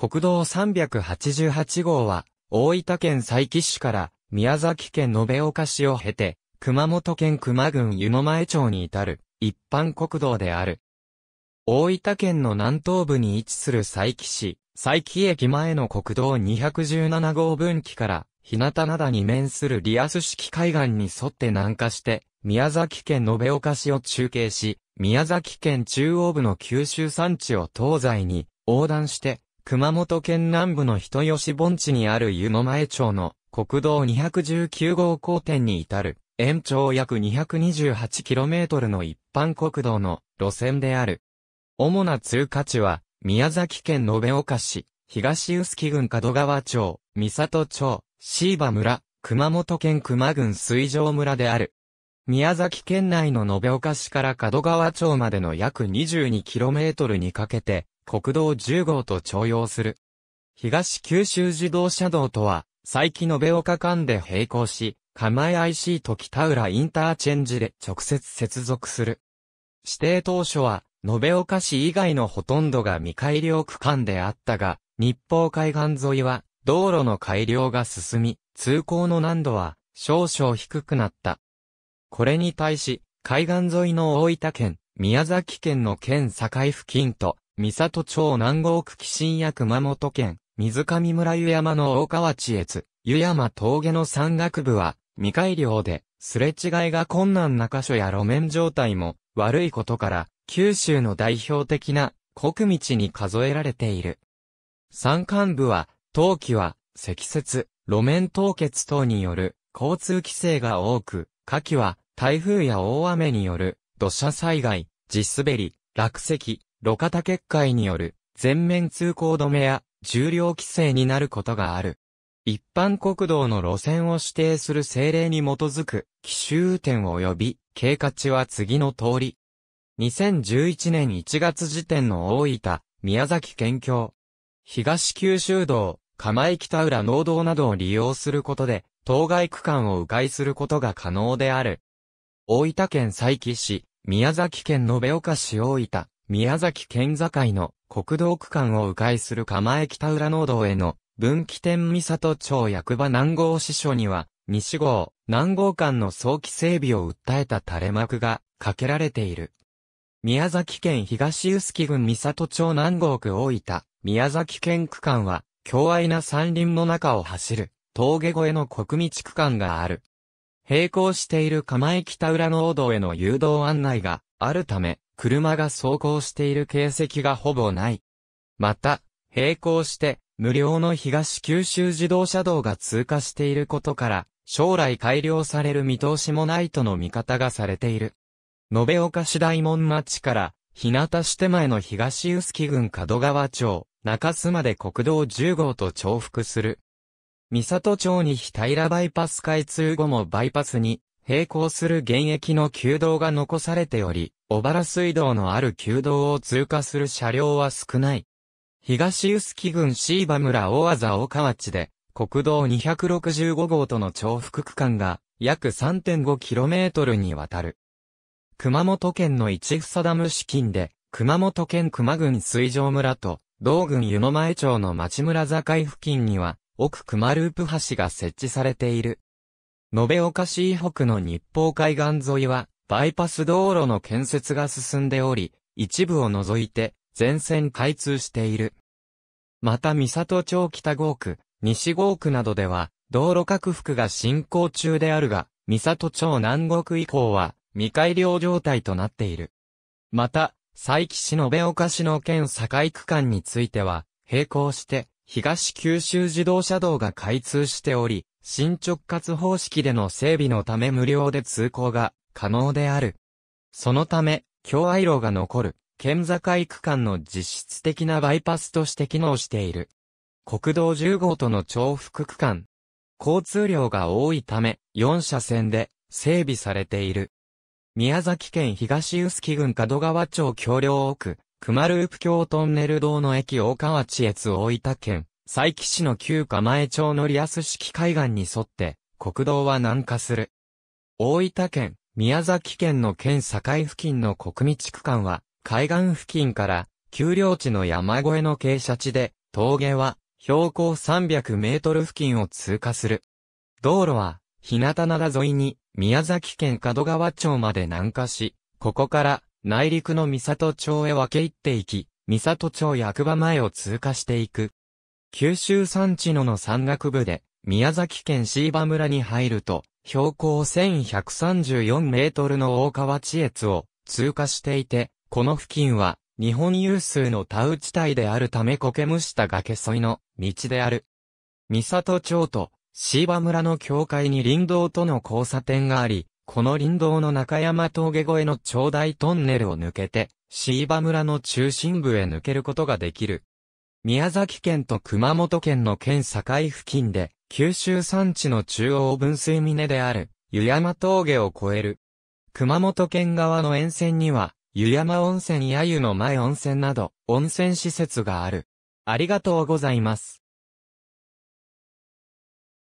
国道388号は、大分県佐伯市から宮崎県延岡市を経て、熊本県熊郡湯前町に至る一般国道である。大分県の南東部に位置する佐伯市、佐伯駅前の国道217号分岐から、日向灘に面するリアス式海岸に沿って南下して、宮崎県延岡市を中継し、宮崎県中央部の九州山地を東西に横断して、熊本県南部の人吉盆地にある湯の前町の国道219号交点に至る、延長約 228km の一般国道の路線である。主な通過地は、宮崎県延岡市、東臼杵郡門川町、三里町、椎葉村、熊本県熊郡水上村である。宮崎県内の延岡市から門川町までの約 22km にかけて、国道10号と徴用する。東九州自動車道とは、最近延岡間で並行し、釜江 IC と北浦インターチェンジで直接接続する。指定当初は、延岡市以外のほとんどが未改良区間であったが、日報海岸沿いは、道路の改良が進み、通行の難度は少々低くなった。これに対し、海岸沿いの大分県、宮崎県の県境付近と三郷町南郷区紀新や熊本県、水上村湯山の大川地越、湯山峠の山岳部は、未改良で、すれ違いが困難な箇所や路面状態も悪いことから、九州の代表的な国道に数えられている。山間部は、冬季は、積雪、路面凍結等による交通規制が多く、夏季は台風や大雨による土砂災害、地滑り、落石、路肩結界による全面通行止めや重量規制になることがある。一般国道の路線を指定する政令に基づく、奇襲運転及び、経過値は次の通り。2011年1月時点の大分、宮崎県境、東九州道、釜井北浦農道などを利用することで、当該区間を迂回することが可能である。大分県佐伯市、宮崎県延岡市大分、宮崎県境の国道区間を迂回する釜江北浦農道への分岐点三里町役場南郷支所には、西郷、南郷間の早期整備を訴えた垂れ幕がかけられている。宮崎県東臼杵郡三里町南郷区大分、宮崎県区間は、狭愛な山林の中を走る、峠越えの国道区間がある。並行している釜江北浦農道への誘導案内があるため、車が走行している形跡がほぼない。また、並行して、無料の東九州自動車道が通過していることから、将来改良される見通しもないとの見方がされている。延岡市大門町から、日向市手前の東臼杵郡門川町、中洲まで国道10号と重複する。三郷町に日平バイパス開通後もバイパスに、並行する現役の旧道が残されており、小原水道のある旧道を通過する車両は少ない。東臼杵郡椎葉村大和大河内で、国道265号との重複区間が約 3.5km にわたる。熊本県の市房ダム資金で、熊本県熊郡水上村と、道郡湯前町の町村境付近には、奥熊ループ橋が設置されている。延岡市以北の日報海岸沿いは、バイパス道路の建設が進んでおり、一部を除いて、全線開通している。また、三里町北郷区、西郷区などでは、道路拡幅が進行中であるが、三里町南国以降は、未改良状態となっている。また、佐伯市延岡市の県境区間については、並行して、東九州自動車道が開通しており、進直轄方式での整備のため無料で通行が可能である。そのため、京愛路が残る、県境区間の実質的なバイパスとして機能している。国道10号との重複区間。交通量が多いため、4車線で整備されている。宮崎県東臼杵郡門川町橋梁奥、熊ループ橋トンネル道の駅大川地越大分県、佐伯市の旧釜江町のリアス式海岸に沿って、国道は南下する。大分県、宮崎県の県境付近の国道区間は、海岸付近から、丘陵地の山越えの傾斜地で、峠は、標高300メートル付近を通過する。道路は、日向灘沿いに、宮崎県門川町まで南下し、ここから、内陸の三里町へ分け入っていき、三里町役場前を通過していく。九州山地野の山岳部で、宮崎県椎葉村に入ると、標高1134メートルの大川地越を通過していて、この付近は日本有数の田地帯であるため苔むした崖沿いの道である。三里町と椎葉村の境界に林道との交差点があり、この林道の中山峠越えの長大トンネルを抜けて、椎葉村の中心部へ抜けることができる。宮崎県と熊本県の県境付近で、九州山地の中央分水峰である、湯山峠を越える。熊本県側の沿線には、湯山温泉や湯の前温泉など、温泉施設がある。ありがとうございます。